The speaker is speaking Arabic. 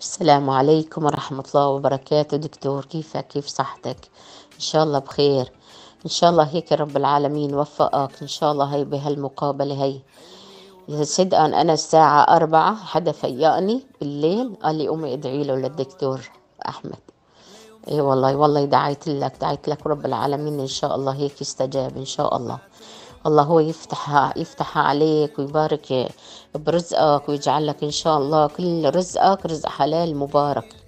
السلام عليكم ورحمة الله وبركاته دكتور كيفك كيف صحتك إن شاء الله بخير إن شاء الله هيك رب العالمين وفقك إن شاء الله هي بهالمقابلة هي صدقا أنا الساعة أربعة حدا فيقني بالليل قال لي أمي ادعي له للدكتور أحمد إيه والله والله دعيت لك دعيت لك رب العالمين إن شاء الله هيك يستجاب إن شاء الله الله هو يفتح يفتحها عليك ويبارك برزقك ويجعل لك إن شاء الله كل رزقك رزق حلال مبارك